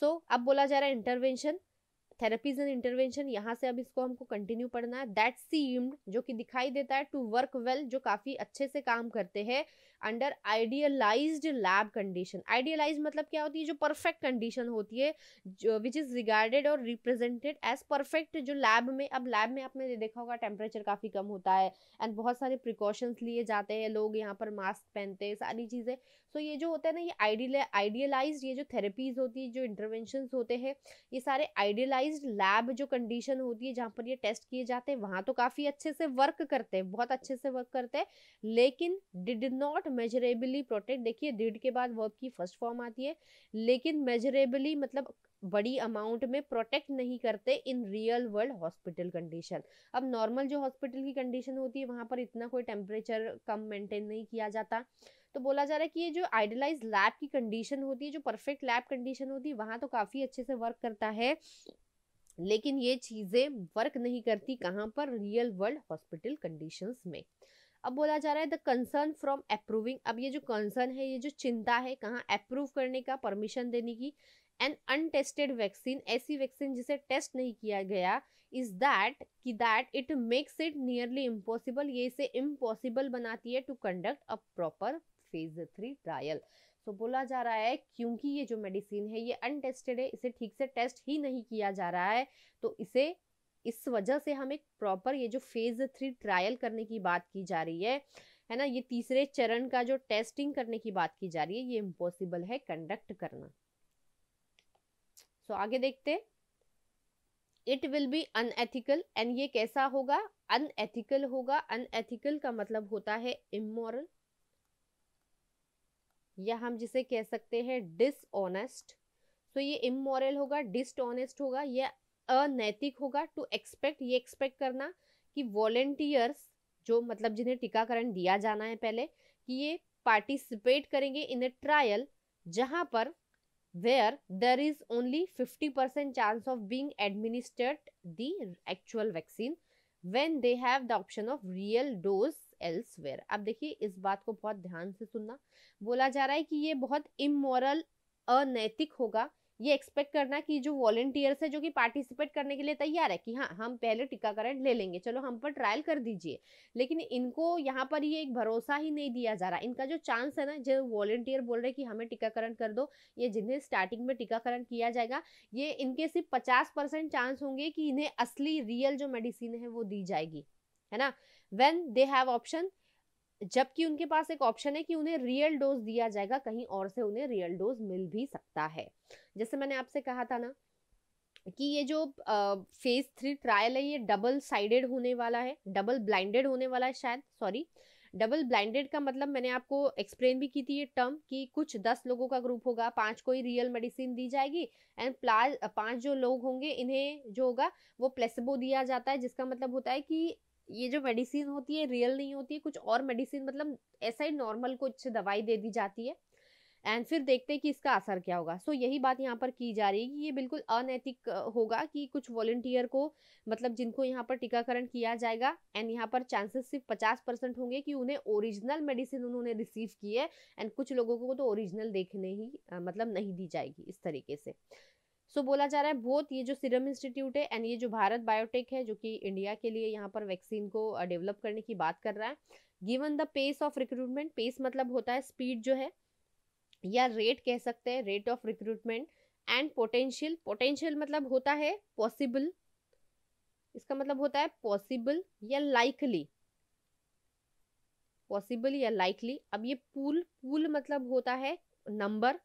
सो so, अब बोला जा रहा है इंटरवेंशन थेरेपीज एंड इंटरवेंशन यहाँ से अब इसको हमको कंटिन्यू पढ़ना है दैट सीम्ड जो कि दिखाई देता है टू वर्क वेल जो काफ़ी अच्छे से काम करते हैं under idealized lab condition idealize मतलब क्या होती है जो परफेक्ट कंडीशन होती है जो विच इज़ रिगार्डेड और रिप्रेजेंटेड एज परफेक्ट जो लैब में अब लैब में आपने देखा होगा टेम्परेचर काफ़ी कम होता है एंड बहुत सारे प्रिकॉशंस लिए जाते हैं लोग यहाँ पर मास्क पहनते हैं सारी चीज़ें सो so ये जो होता है ना ये आइडियल आइडियलाइज ये जो थेरेपीज होती है जो इंटरवेंशन होते हैं ये सारे आइडियलाइज ऑर्गेनाइज्ड लैब जो कंडीशन होती है जहाँ पर ये टेस्ट किए जाते हैं वहाँ तो काफ़ी अच्छे से वर्क करते हैं बहुत अच्छे से वर्क करते हैं लेकिन डिड नॉट मेजरेबली प्रोटेक्ट देखिए डिड के बाद वर्ब की फर्स्ट फॉर्म आती है लेकिन मेजरेबली मतलब बड़ी अमाउंट में प्रोटेक्ट नहीं करते in real world hospital condition अब नॉर्मल जो हॉस्पिटल की कंडीशन होती है वहाँ पर इतना कोई टेम्परेचर कम मेंटेन नहीं किया जाता तो बोला जा रहा है कि ये जो आइडलाइज लैब की कंडीशन होती है जो परफेक्ट लैब कंडीशन होती है वहाँ तो काफ़ी अच्छे से वर्क करता है लेकिन ये चीज़ें वर्क नहीं करती कहाँ पर रियल वर्ल्ड हॉस्पिटल कंडीशंस में अब बोला जा रहा है द कंसर्न फ्रॉम अप्रूविंग अब ये जो कंसर्न है ये जो चिंता है कहाँ अप्रूव करने का परमिशन देने की एन अनटेस्टेड वैक्सीन ऐसी वैक्सीन जिसे टेस्ट नहीं किया गया इज दैट कि that it makes it nearly impossible ये इसे इम्पॉसिबल बनाती है to conduct a proper phase three trial so बोला जा रहा है क्योंकि ये जो मेडिसिन है ये अनटेस्टेड है इसे ठीक से टेस्ट ही नहीं किया जा रहा है तो इसे इस वजह से हम एक प्रॉपर ये जो फेज थ्री ट्रायल करने की बात की जा रही है है ना ये तीसरे चरण का जो टेस्टिंग करने की बात की जा रही है ये इम्पॉसिबल है कंडक्ट करना सो so, आगे देखते it will be unethical and ये कैसा होगा अनएथिकल होगा अनएथिकल का मतलब होता है इमोरल या हम जिसे कह सकते हैं डिसऑनेस्ट तो ये इमोरल होगा डिसऑनेस्ट होगा या अनैतिक होगा टू एक्सपेक्ट ये एक्सपेक्ट करना कि वॉलेंटियर्स जो मतलब जिन्हें टीकाकरण दिया जाना है पहले कि ये पार्टिसिपेट करेंगे इन ए ट्रायल जहाँ पर where there is only fifty percent chance of being administered the actual vaccine when they have the option of real dose elsewhere अब देखिए इस बात को बहुत ध्यान से सुनना बोला जा रहा है कि ये बहुत इमोरल अनैतिक होगा ये एक्सपेक्ट करना कि जो वॉलेंटियर्स है जो कि पार्टिसिपेट करने के लिए तैयार है कि हाँ हम पहले टीकाकरण ले लेंगे चलो हम पर ट्रायल कर दीजिए लेकिन इनको यहाँ पर ये एक भरोसा ही नहीं दिया जा रहा इनका जो चांस है ना जो वॉलेंटियर बोल रहे हैं कि हमें टीकाकरण कर दो ये जिन्हें स्टार्टिंग में टीकाकरण किया जाएगा ये इनके सिर्फ पचास चांस होंगे कि इन्हें असली रियल जो मेडिसिन है वो दी जाएगी है ना वेन दे हैव ऑप्शन जबकि उनके पास एक ऑप्शन है कि उन्हें रियल डोज दिया जाएगा कहीं और से उन्हें रियल डोज मिल भी सकता है जैसे मैंने आपसे कहा था ना कि ये जो फेज थ्री ट्रायल है ये डबल साइडेड होने वाला है डबल ब्लाइंडेड होने वाला है शायद सॉरी डबल ब्लाइंडेड का मतलब मैंने आपको एक्सप्लेन भी की थी ये टर्म कि कुछ दस लोगों का ग्रुप होगा पांच को ही रियल मेडिसिन दी जाएगी एंड प्लाज पांच जो लोग होंगे इन्हें जो होगा वो प्लेसबो दिया जाता है जिसका मतलब होता है कि ये जो मेडिसिन होती है रियल नहीं होती है कुछ और मेडिसिन मतलब ऐसा ही नॉर्मल कुछ दवाई दे दी जाती है एंड फिर देखते हैं कि इसका असर क्या होगा सो so, यही बात यहाँ पर की जा रही है कि ये बिल्कुल अनैतिक होगा कि कुछ वॉल्टियर को मतलब जिनको यहाँ पर टीकाकरण किया जाएगा एंड यहाँ पर चांसेस सिर्फ पचास परसेंट होंगे कि उन्हें ओरिजिनल मेडिसिन उन्होंने रिसीव की है एंड कुछ लोगों को तो ओरिजिनल देखने ही मतलब नहीं दी जाएगी इस तरीके से सो so, बोला जा रहा है बहुत ये जो सीरम इंस्टीट्यूट है एंड ये जो भारत बायोटेक है जो कि इंडिया के लिए यहाँ पर वैक्सीन को डेवलप करने की बात कर रहा है given the pace of recruitment pace मतलब होता है स्पीड जो है या रेट कह सकते हैं rate of recruitment and potential potential मतलब होता है पॉसिबल इसका मतलब होता है पॉसिबल या लाइकली पॉसिबल या लाइकली अब ये पूल पूल मतलब होता है नंबर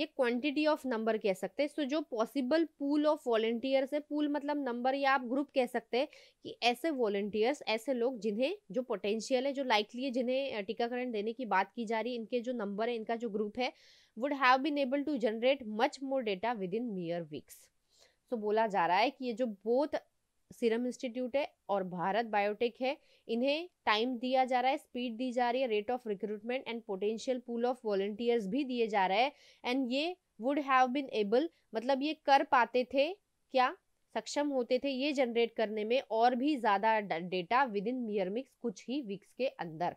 ये क्वांटिटी ऑफ नंबर कह सकते हैं सो जो पॉसिबल पूल ऑफ वॉलेंटियर्स है पूल मतलब नंबर या आप ग्रुप कह सकते हैं कि ऐसे वॉलेंटियर्स ऐसे लोग जिन्हें जो पोटेंशियल है जो लाइकली है जिन्हें टीकाकरण देने की बात की जा रही है इनके जो नंबर है इनका जो ग्रुप है would have been able to generate much more data within mere weeks तो बोला जा रहा है कि ये जो बोथ सीरम इंस्टीट्यूट है और भारत बायोटेक है इन्हें टाइम दिया जा रहा है स्पीड दी जा रही है rate of recruitment and potential pool of volunteers भी दिए जा रहे हैं एंड ये वुड हैव बिन एबल मतलब ये कर पाते थे क्या सक्षम होते थे ये जनरेट करने में और भी ज़्यादा डेटा विद इन मिक्स कुछ ही वीक्स के अंदर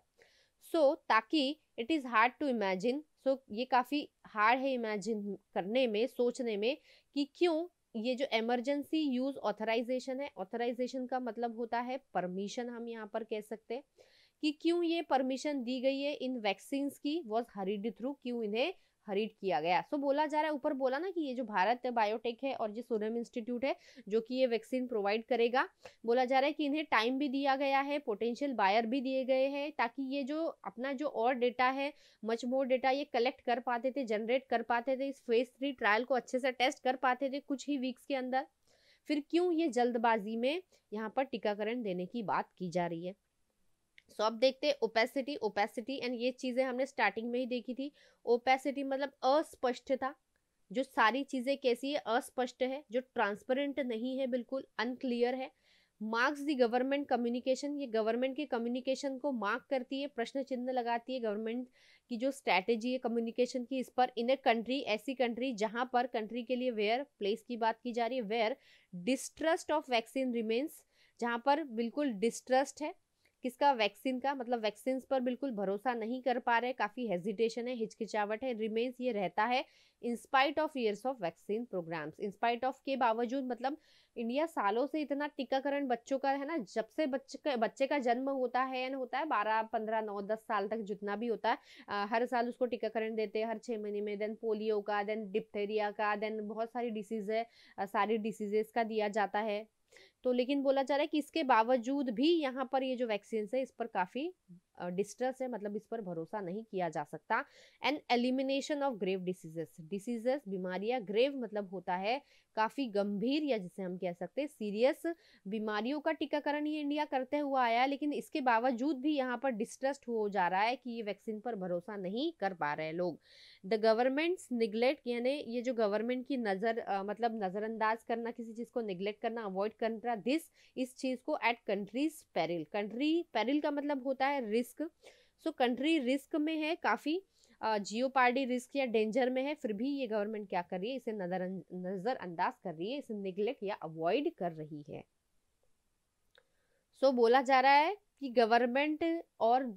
सो so, ताकि it is hard to imagine so ये काफ़ी हार्ड है इमेजिन करने में सोचने में कि क्यों ये जो इमरजेंसी यूज ऑथराइजेशन है ऑथराइजेशन का मतलब होता है परमिशन हम यहाँ पर कह सकते हैं कि क्यों ये परमिशन दी गई है इन वैक्सीन की वॉज हरीड थ्रू क्यों इन्हें खरीद किया गया सो बोला जा रहा है ऊपर बोला ना कि ये जो भारत बायोटेक है और ये सोनम इंस्टीट्यूट है जो कि ये वैक्सीन प्रोवाइड करेगा बोला जा रहा है कि इन्हें टाइम भी दिया गया है पोटेंशियल बायर भी दिए गए हैं ताकि ये जो अपना जो और डेटा है मच मोर डेटा ये कलेक्ट कर पाते थे जनरेट कर पाते थे इस फेज थ्री ट्रायल को अच्छे से टेस्ट कर पाते थे कुछ ही वीक्स के अंदर फिर क्यों ये जल्दबाजी में यहाँ पर टीकाकरण देने की बात की जा रही है सो so, आप देखते हैं ओपेसिटी ओपेसिटी एंड ये चीज़ें हमने स्टार्टिंग में ही देखी थी ओपेसिटी मतलब अस्पष्टता जो सारी चीज़ें कैसी है अस्पष्ट है जो ट्रांसपेरेंट नहीं है बिल्कुल अनक्लियर है मार्क्स दी गवर्नमेंट कम्युनिकेशन ये गवर्नमेंट की कम्युनिकेशन को मार्क करती है प्रश्न चिन्ह लगाती है गवर्नमेंट की जो स्ट्रैटेजी है कम्युनिकेशन की इस पर इन ए कंट्री ऐसी कंट्री जहाँ पर कंट्री के लिए वेयर प्लेस की बात की जा रही है where distrust of vaccine remains जहाँ पर बिल्कुल डिस्ट्रस्ट है किसका वैक्सीन का मतलब वैक्सीन पर बिल्कुल भरोसा नहीं कर पा रहे काफ़ी हेजिटेशन है हिचकिचावट है रिमेन्स ये रहता है in spite of years of vaccine programs in spite of के बावजूद मतलब इंडिया सालों से इतना टीकाकरण बच्चों का है ना जब से बच्चे बच्चे का जन्म होता है एंड होता है बारह पंद्रह नौ दस साल तक जितना भी होता है आ, हर साल उसको टीकाकरण देते हैं हर छः महीने में देन पोलियो का देन डिप्थेरिया का देन बहुत सारी डिसीज़ है सारी डिसीजेस का दिया जाता है तो लेकिन बोला जा रहा है कि इसके बावजूद भी यहाँ पर ये जो वैक्सीन है इस पर काफ़ी डिस्ट्रेस है मतलब इस पर भरोसा नहीं किया जा सकता and elimination of grave diseases diseases बीमारियां ग्रेव मतलब होता है काफ़ी गंभीर या जिसे हम कह सकते हैं सीरियस बीमारियों का टीकाकरण ये इंडिया करते हुआ आया लेकिन इसके बावजूद भी यहाँ पर डिस्ट्रस्ट हो जा रहा है कि ये वैक्सीन पर भरोसा नहीं कर पा रहे लोग द गवर्नमेंट्स निगलेक्ट यानी ये जो गवर्नमेंट की नज़र मतलब नज़रअंदाज करना किसी चीज़ को निगलेक्ट करना अवॉइड करना दूसरा दिस इस चीज़ को at country's peril country peril का मतलब होता है रिस्क सो कंट्री रिस्क में है काफ़ी जियो पार्टी रिस्क या डेंजर में है फिर भी ये गवर्नमेंट क्या कर रही है इसे नजर अं, नज़रअंदाज कर रही है इसे निगलेक्ट या अवॉइड कर रही है सो so, बोला जा रहा है कि गवर्नमेंट और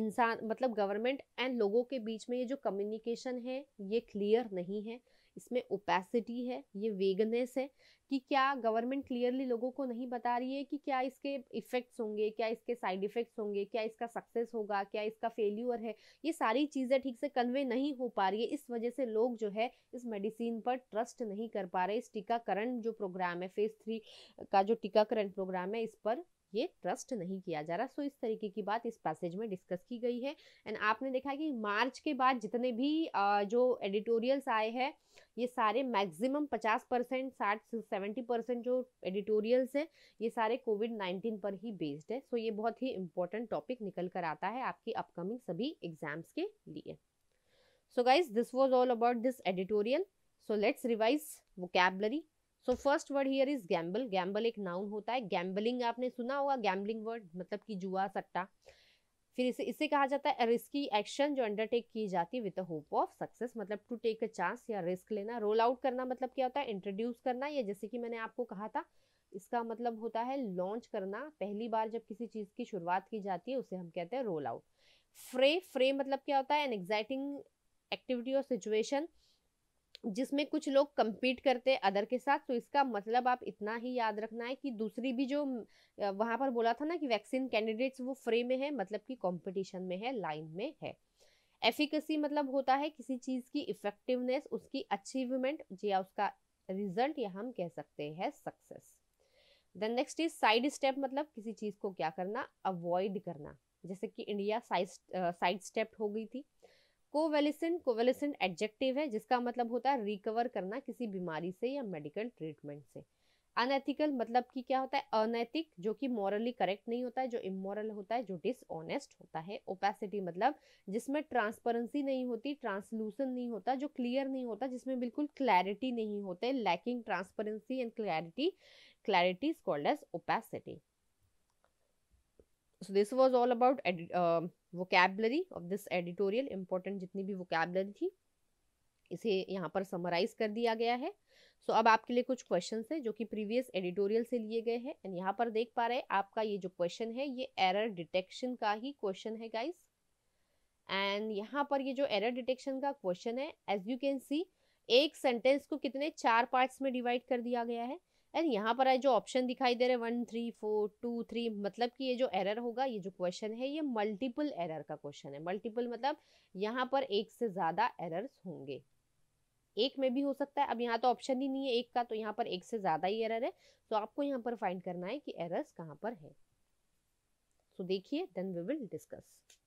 इंसान मतलब गवर्नमेंट एंड लोगों के बीच में ये जो कम्युनिकेशन है ये क्लियर नहीं है इसमें ओपेसिटी है ये वेगनेस है कि क्या गवर्नमेंट क्लियरली लोगों को नहीं बता रही है कि क्या इसके इफ़ेक्ट्स होंगे क्या इसके साइड इफ़ेक्ट्स होंगे क्या इसका सक्सेस होगा क्या इसका फेल्यूर है ये सारी चीज़ें ठीक से कन्वे नहीं हो पा रही है इस वजह से लोग जो है इस मेडिसिन पर ट्रस्ट नहीं कर पा रहे इस टीकाकरण जो प्रोग्राम है फेज़ थ्री का जो टीकाकरण प्रोग्राम है इस पर ये ट्रस्ट नहीं किया जा रहा सो इस तरीके की बात इस पैसेज में डिस्कस की गई है एंड आपने देखा कि मार्च के बाद जितने भी जो एडिटोरियल्स आए हैं ये सारे मैक्सिमम पचास परसेंट साठ सेवेंटी परसेंट जो एडिटोरियल्स हैं ये सारे कोविड नाइन्टीन पर ही बेस्ड है सो ये बहुत ही इंपॉर्टेंट टॉपिक निकल कर आता है आपकी अपकमिंग सभी एग्जाम्स के लिए so guys this was all about this editorial so let's revise vocabulary so first word here is gamble gamble एक नाउन होता है गैम्बलिंग आपने सुना होगा गैम्बलिंग वर्ड मतलब कि जुआ सट्टा फिर इसे इसे कहा जाता है रिस्की एक्शन जो अंडरटेक की जाती है with the hope of success मतलब टू टेक अ चांस या रिस्क लेना रोल आउट करना मतलब क्या होता है इंट्रोड्यूस करना या जैसे कि मैंने आपको कहा था इसका मतलब होता है लॉन्च करना पहली बार जब किसी चीज़ की शुरुआत की जाती है उसे हम कहते हैं रोल आउट फ्रे फ्रे मतलब क्या होता है एन एक्साइटिंग एक्टिविटी और सिचुएशन जिसमें कुछ लोग कम्पीट करते हैं अदर के साथ तो इसका मतलब आप इतना ही याद रखना है कि दूसरी भी जो वहाँ पर बोला था ना कि वैक्सीन कैंडिडेट्स वो फ्री में है मतलब कि कंपटीशन में है लाइन में है एफिकेसी मतलब होता है किसी चीज़ की इफेक्टिवनेस उसकी अचीवमेंट या उसका रिजल्ट या हम कह सकते हैं success then next is side step मतलब किसी चीज़ को क्या करना अवॉइड करना जैसे कि इंडिया साइड साइड स्टेप हो गई थी कोवेलिसेंट कोवेलिसेंट एडजेक्टिव है जिसका मतलब होता है रिकवर करना किसी बीमारी से या मेडिकल ट्रीटमेंट से अनएथिकल मतलब कि क्या होता है अनैतिक जो कि मॉरली करेक्ट नहीं होता है जो इमोरल होता है जो डिसऑनेस्ट होता है ओपेसिटी मतलब जिसमें ट्रांसपेरेंसी नहीं होती ट्रांसलूसन नहीं होता जो क्लियर नहीं होता जिसमें बिल्कुल क्लैरिटी नहीं होते lacking transparency and clarity clarity is called as opacity so this was all about vocabulary of this editorial important जितनी भी वोकेबलरी थी इसे यहाँ पर समराइज कर दिया गया है सो so, अब आपके लिए कुछ क्वेश्चन है जो कि प्रीवियस एडिटोरियल से लिए गए हैं एंड यहाँ पर देख पा रहे हैं आपका ये जो क्वेश्चन है ये एरर डिटेक्शन का ही क्वेश्चन है गाइस एंड यहाँ पर ये जो एरर डिटेक्शन का क्वेश्चन है एज यू कैन सी एक सेंटेंस को कितने चार पार्ट्स में डिवाइड कर दिया गया है एंड यहाँ पर जो ऑप्शन दिखाई दे रहे हैं one three four two three मतलब कि ये जो एरर होगा ये जो क्वेश्चन है ये मल्टीपल एरर का क्वेश्चन है मल्टीपल मतलब यहाँ पर एक से ज़्यादा एरर्स होंगे एक में भी हो सकता है अब यहाँ तो ऑप्शन ही नहीं है एक का तो यहाँ पर एक से ज़्यादा ही एरर है तो आपको यहाँ पर फाइंड करना है कि एरर्स कहाँ पर है सो तो देखिए then we will discuss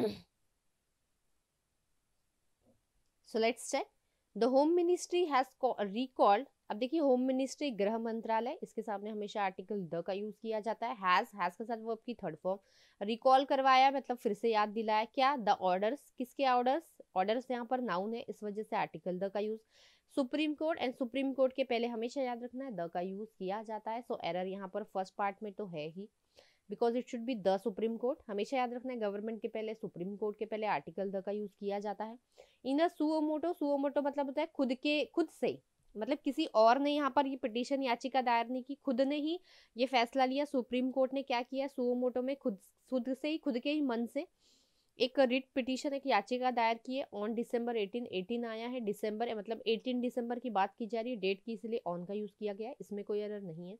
so let's check the home ministry has recalled अब देखिए होम मिनिस्ट्री गृह मंत्रालय इसके सामने हमेशा आर्टिकल द का यूज किया जाता है हैज हैज के साथ वो आपकी थर्ड फॉर्म रिकॉल करवाया मतलब फिर से याद दिलाया क्या द ऑर्डर्स किसके ऑर्डर्स ऑर्डर्स यहाँ पर नाउन है इस वजह से आर्टिकल द का use supreme court and supreme court के पहले हमेशा याद रखना है द का यूज किया जाता है सो so, एरर यहाँ पर फर्स्ट पार्ट में तो है ही because it should be the supreme court हमेशा याद रखना है गवर्नमेंट के पहले सुप्रीम कोर्ट के पहले आर्टिकल द का यूज किया जाता है इन द सुओमोटो सुओमोटो मतलब होता है खुद के खुद से मतलब किसी और ने यहाँ पर ये पिटिशन याचिका दायर नहीं की खुद ने ही ये फैसला लिया सुप्रीम कोर्ट ने क्या किया सुओमोटो में खुद खुद से ही खुद के ही मन से एक रिट पिटिशन एक याचिका दायर की है ऑन डिसम्बर एटीन एटीन आया है डिसम्बर मतलब एटीन दिसंबर की बात की जा रही है डेट की इसलिए ऑन का यूज़ किया गया है इसमें कोई एरर नहीं है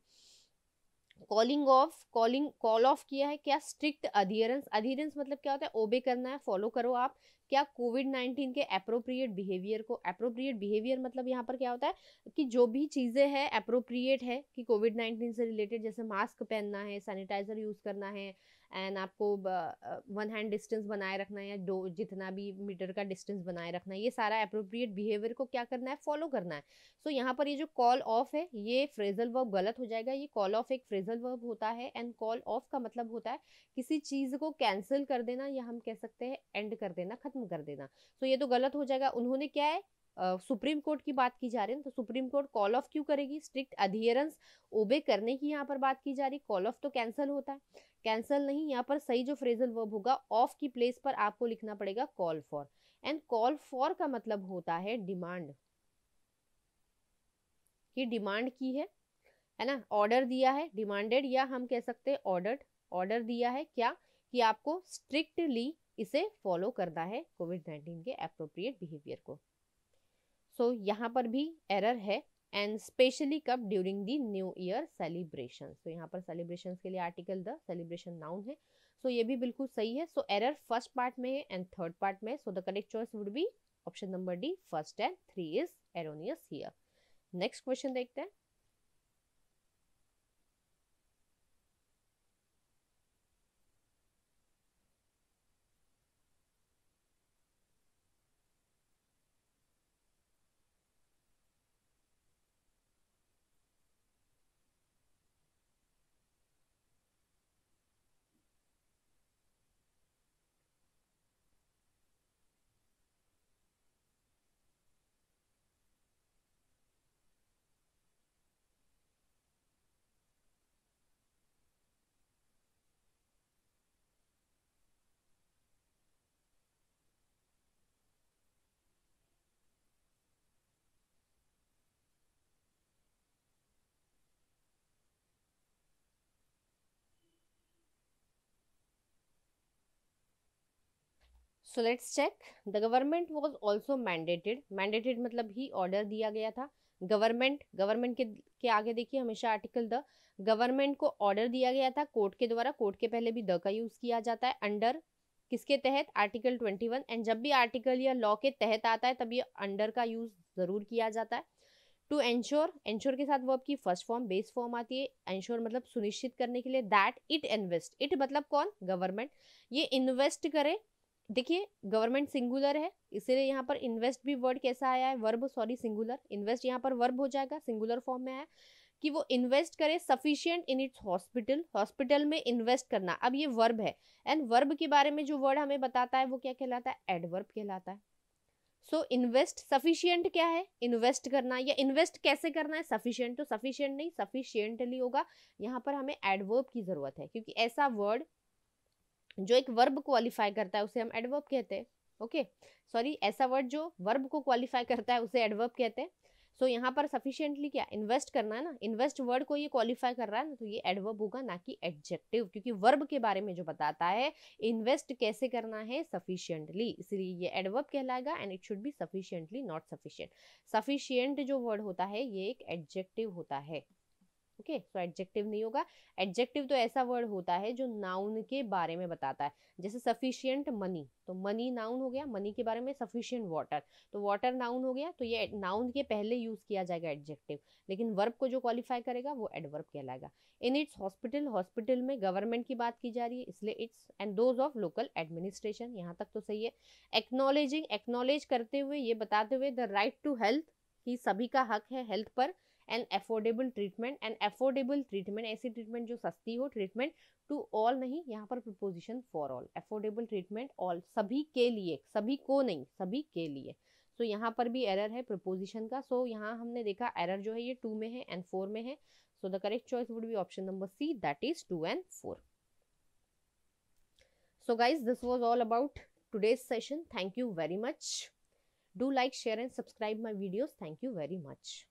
calling off calling call off किया है क्या स्ट्रिक्ट अधियरेंस अधियरेंस मतलब क्या होता है ओबे करना है फॉलो करो आप क्या कोविड नाइन्टीन के अप्रोप्रिएट बिहेवियर को अप्रोप्रिएट बिहेवियर मतलब यहाँ पर क्या होता है कि जो भी चीज़ें हैं अप्रोप्रिएट है कि कोविड नाइन्टीन से रिलेटेड जैसे मास्क पहनना है सैनिटाइजर यूज़ करना है एंड आपको वन हैंड डिस्टेंस बनाए रखना है या दो जितना भी मीटर का डिस्टेंस बनाए रखना है ये सारा अप्रोप्रिएट बिहेवियर को क्या करना है फॉलो करना है सो so, यहाँ पर ये जो कॉल ऑफ है ये फ्रेजल वर्ब गलत हो जाएगा ये कॉल ऑफ एक फ्रेजल वर्ब होता है एंड कॉल ऑफ का मतलब होता है किसी चीज़ को कैंसिल कर देना या हम कह सकते हैं एंड कर देना खत्म कर देना सो so, ये तो गलत हो जाएगा उन्होंने क्या है सुप्रीम कोर्ट की बात की जा रही है तो सुप्रीम कोर्ट कॉल ऑफ क्यों करेगी स्ट्रिक्ट अधियरेंस ओबे करने की यहाँ पर बात की जा रही कॉल ऑफ तो कैंसिल होता है कैंसिल नहीं यहाँ पर सही जो फ्रेजल वर्ब होगा ऑफ की प्लेस पर आपको लिखना पड़ेगा call for and call for का मतलब होता है डिमांड की डिमांड की है है ना ऑर्डर दिया है डिमांडेड या हम कह सकते हैं ऑर्डर्ड ऑर्डर दिया है क्या कि आपको स्ट्रिक्टली इसे फॉलो करना है कोविड नाइन्टीन के अप्रोप्रिएट बिहेवियर को सो so, यहाँ पर भी एरर है एंड स्पेशली कब during the new year celebration so यहाँ पर सेलिब्रेशन के लिए आर्टिकल द सेलिब्रेशन नाउन है सो so, ये भी बिल्कुल सही है सो एरर फर्स्ट पार्ट में है एंड थर्ड पार्ट में so the correct choice would be option number D first and three is erroneous here next question देखते हैं so let's check the government was also mandated mandated मतलब ही order दिया गया था गवर्नमेंट गवर्नमेंट के के आगे देखिए हमेशा आर्टिकल द गवर्नमेंट को ऑर्डर दिया गया था कोर्ट के द्वारा कोर्ट के पहले भी द का यूज़ किया जाता है अंडर किसके तहत आर्टिकल ट्वेंटी वन एंड जब भी आर्टिकल या लॉ के तहत आता है तब ये अंडर का यूज़ ज़रूर किया जाता है टू एंश्योर एंश्योर के साथ वो आपकी फर्स्ट फॉर्म बेस फॉर्म आती है एंश्योर मतलब सुनिश्चित करने के लिए दैट इट इन्वेस्ट इट मतलब कौन गवर्नमेंट ये इन्वेस्ट करे देखिए गवर्नमेंट सिंगुलर है इसीलिए यहाँ पर इन्वेस्ट भी वर्ड कैसा आया है वर्ब सॉरी सिंगुलर इन्वेस्ट यहाँ पर वर्ब हो जाएगा सिंगुलर फॉर्म में आया कि वो इन्वेस्ट करे sufficient in its hospital hospital में इन्वेस्ट करना अब ये वर्ब है एंड वर्ब के बारे में जो वर्ड हमें बताता है वो क्या कहलाता है एडवर्ब कहलाता है सो इन्वेस्ट सफिशियंट क्या है इन्वेस्ट करना या इन्वेस्ट कैसे करना है सफिशियंट तो सफिशियंट नहीं सफिशियंटली होगा यहाँ पर हमें एडवर्ब की ज़रूरत है क्योंकि ऐसा वर्ड जो एक वर्ब क्वालिफाई करता है उसे हम एडवर्ब कहते हैं ओके सॉरी ऐसा वर्ड जो वर्ब को क्वालिफाई करता है उसे एडवर्ब कहते हैं सो so, यहाँ पर सफिशियंटली क्या इन्वेस्ट करना है ना इन्वेस्ट वर्ड को ये क्वालिफाई कर रहा है ना तो ये एडवर्ब होगा ना कि एडजेक्टिव क्योंकि वर्ब के बारे में जो बताता है इन्वेस्ट कैसे करना है सफिशियंटली इसलिए ये एडवर्ब कहलाएगा and it should be sufficiently not sufficient sufficient जो वर्ड होता है ये एक एडजेक्टिव होता है ओके okay, सो एडजेक्टिव नहीं होगा एडजेक्टिव तो ऐसा वर्ड होता है जो नाउन के बारे में बताता है जैसे सफिशियंट मनी तो मनी नाउन हो गया मनी के बारे में सफिशियंट वाटर तो वाटर नाउन हो गया तो ये नाउन के पहले यूज किया जाएगा एडजेक्टिव लेकिन वर्ब को जो क्वालिफाई करेगा वो एडवर्ब कहलाएगा इन इट्स हॉस्पिटल हॉस्पिटल में गवर्नमेंट की बात की जा रही है इसलिए its and those of local administration यहाँ तक तो सही है एक्नोलेजिंग एक्नोलेज करते हुए ये बताते हुए द राइट टू हेल्थ कि सभी का हक है हेल्थ पर and affordable treatment and affordable treatment ऐसी ट्रीटमेंट जो सस्ती हो ट्रीटमेंट टू ऑल नहीं यहाँ पर proposition for all affordable treatment all सभी के लिए सभी को नहीं सभी के लिए सो so, यहाँ पर भी एरर है प्रपोजिशन का सो so, यहाँ हमने देखा एरर जो है ये टू में है एंड फोर में है so the correct choice would be option number C that is two and four so guys this was all about today's session thank you very much do like share and subscribe my videos thank you very much